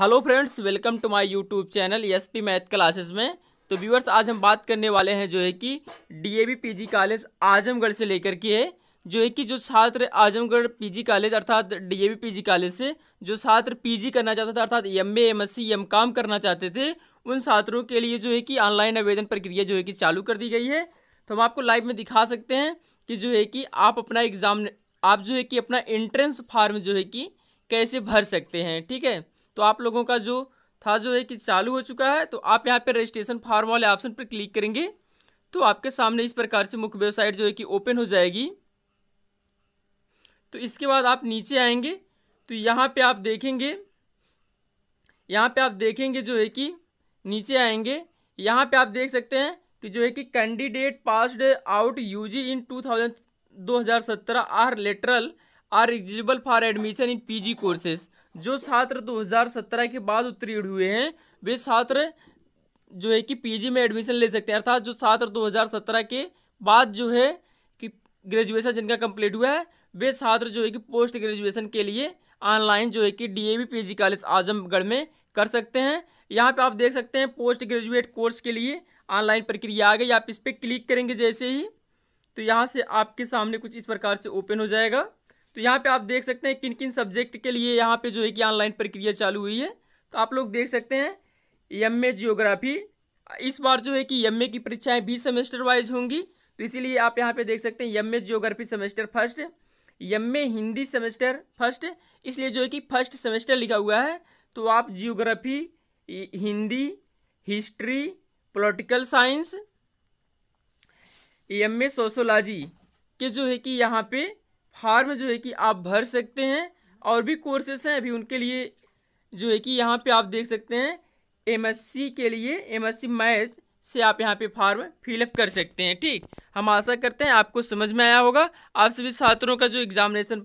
hello friends welcome to my YouTube channel S P math classes में तो viewers आज हम बात करने वाले हैं जो है कि डीएवी पीजी कॉलेज आजमगढ़ से लेकर के है जो है कि जो छात्र आजमगढ़ पीजी कॉलेज अर्थात डीएवी पीजी कॉलेज से जो छात्र पीजी करना चाहता था अर्थात M A M S C M com करना चाहते थे उन छात्रों के लिए जो है कि ऑनलाइन आवेदन प्रक्रिया जो है कि चालू कर दी गई है तो हम आपको लाइव में दिखा सकते हैं कि जो है कि आप अपना एग्ज़ाम आप जो है कि अपना एंट्रेंस फार्म जो है कि कैसे भर सकते हैं ठीक है तो आप लोगों का जो था जो है कि चालू हो चुका है तो आप यहाँ पर रजिस्ट्रेशन फॉर्म वाले ऑप्शन पर क्लिक करेंगे तो आपके सामने इस प्रकार से मुख्य वेबसाइट जो है कि ओपन हो जाएगी तो इसके बाद आप नीचे आएंगे तो यहाँ पे आप देखेंगे यहाँ पे आप देखेंगे जो है कि नीचे आएंगे यहाँ पे आप देख सकते हैं कि जो है कि candidate passed out UG in two thousand दो हज़ार सत्रह or lateral are eligible for admission in PG courses जो छात्र 2017 के बाद उत्तीर्ण हुए हैं वे छात्र जो है कि पीजी में एडमिशन ले सकते हैं अर्थात जो छात्र 2017 के बाद जो है कि ग्रेजुएशन जिनका कंप्लीट हुआ है वे छात्र जो है कि पोस्ट ग्रेजुएशन के लिए ऑनलाइन जो है कि डीएवी पीजी कॉलेज आजमगढ़ में कर सकते हैं यहाँ पे आप देख सकते हैं पोस्ट ग्रेजुएट कोर्स के लिए ऑनलाइन प्रक्रिया आ गई आप इस पर क्लिक करेंगे जैसे ही तो यहाँ से आपके सामने कुछ इस प्रकार से ओपन हो जाएगा तो यहाँ पे आप देख सकते हैं किन किन सब्जेक्ट के लिए यहाँ पे जो है कि ऑनलाइन प्रक्रिया चालू हुई है तो आप लोग देख सकते हैं एम ए जियोग्राफी इस बार जो है कि एम ए की परीक्षाएं बीस सेमेस्टर वाइज होंगी तो इसीलिए आप यहाँ पे देख सकते हैं M A geography semester first M A Hindi semester first इसलिए जो है कि फर्स्ट सेमेस्टर लिखा हुआ है तो आप geography Hindi history political science M A sociology के जो है कि यहाँ पे फार्म जो है कि आप भर सकते हैं और भी कोर्सेस हैं अभी उनके लिए जो है कि यहाँ पे आप देख सकते हैं एमएससी के लिए एमएससी मैथ से आप यहाँ पे फार्म फिलअप कर सकते हैं ठीक हम आशा करते हैं आपको समझ में आया होगा आप सभी छात्रों का जो एग्जामिनेशन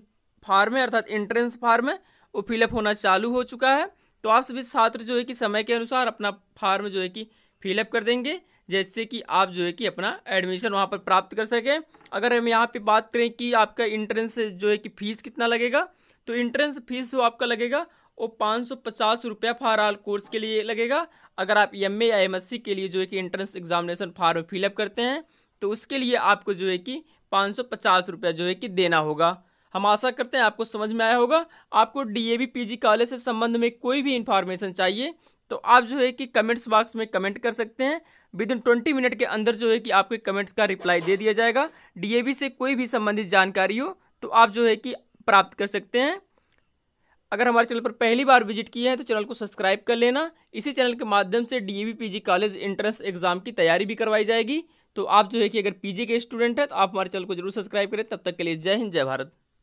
फार्म है अर्थात एंट्रेंस फार्म है वो फिलअप होना चालू हो चुका है तो आप सभी छात्र जो है कि समय के अनुसार अपना फार्म जो है कि फिलअप कर देंगे जैसे कि आप जो है कि अपना एडमिशन वहाँ पर प्राप्त कर सकें अगर हम यहाँ पे बात करें कि आपका इंट्रेंस जो है कि फ़ीस कितना लगेगा तो इंट्रेंस फीस जो आपका लगेगा वो पाँच सौ पचास रुपया फार आल कोर्स के लिए लगेगा अगर आप एम ए या एम के लिए जो है कि इंट्रेंस एग्जामिनेशन फार्म फिलअप करते हैं तो उसके लिए आपको जो है कि पाँच सौ पचास रुपया जो है कि देना होगा हम आशा करते हैं आपको समझ में आया होगा आपको D A B P G college से संबंध में कोई भी इन्फॉर्मेशन चाहिए तो आप जो है कि कमेंट्स बॉक्स में कमेंट कर सकते हैं विद इन ट्वेंटी मिनट के अंदर जो है कि आपके कमेंट्स का रिप्लाई दे दिया जाएगा डीएबी से कोई भी संबंधित जानकारी हो तो आप जो है कि प्राप्त कर सकते हैं अगर हमारे चैनल पर पहली बार विजिट किए हैं तो चैनल को सब्सक्राइब कर लेना इसी चैनल के माध्यम से D A college entrance exam की तैयारी भी करवाई जाएगी तो आप जो है कि अगर पीजी के स्टूडेंट हैं तो आप हमारे चैनल को जरूर सब्सक्राइब करें तब तक के लिए जय हिंद जय भारत